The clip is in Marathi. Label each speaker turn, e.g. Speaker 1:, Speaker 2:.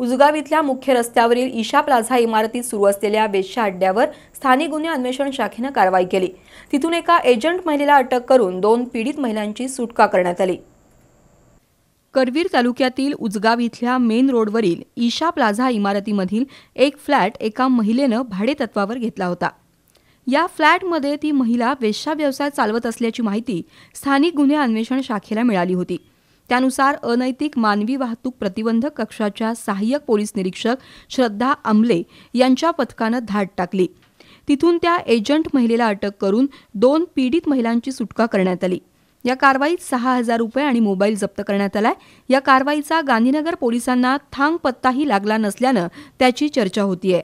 Speaker 1: उजगाव इथल्या मुख्य रस्त्यावरील ईशा प्लाझा इमारतीत सुरू असलेल्या वेश्या अड्ड्यावर स्थानिक गुन्हे अन्वेषण शाखेनं कारवाई केली तिथून एका एजंट महिलेला अटक करून दोन पीडित महिलांची सुटका करण्यात आली करवीर तालुक्यातील उजगाव इथल्या मेन रोडवरील ईशा प्लाझा इमारतीमधील एक फ्लॅट एका महिलेनं तत्वावर घेतला होता या फ्लॅटमध्ये ती महिला वेश्या व्यवसाय चालवत असल्याची माहिती स्थानिक गुन्हे अन्वेषण शाखेला मिळाली होती त्यानुसार अनैतिक मानवी वाहतूक प्रतिबंधक कक्षाच्या सहाय्यक पोलीस निरीक्षक श्रद्धा आमले यांच्या पथकानं धाड टाकली तिथून त्या एजंट महिलेला अटक करून दोन पीडित महिलांची सुटका करण्यात आली या कारवाईत सहा हजार रुपये आणि मोबाईल जप्त करण्यात आलाय या कारवाईचा गांधीनगर पोलिसांना थांग पत्ताही लागला नसल्यानं त्याची चर्चा होतीये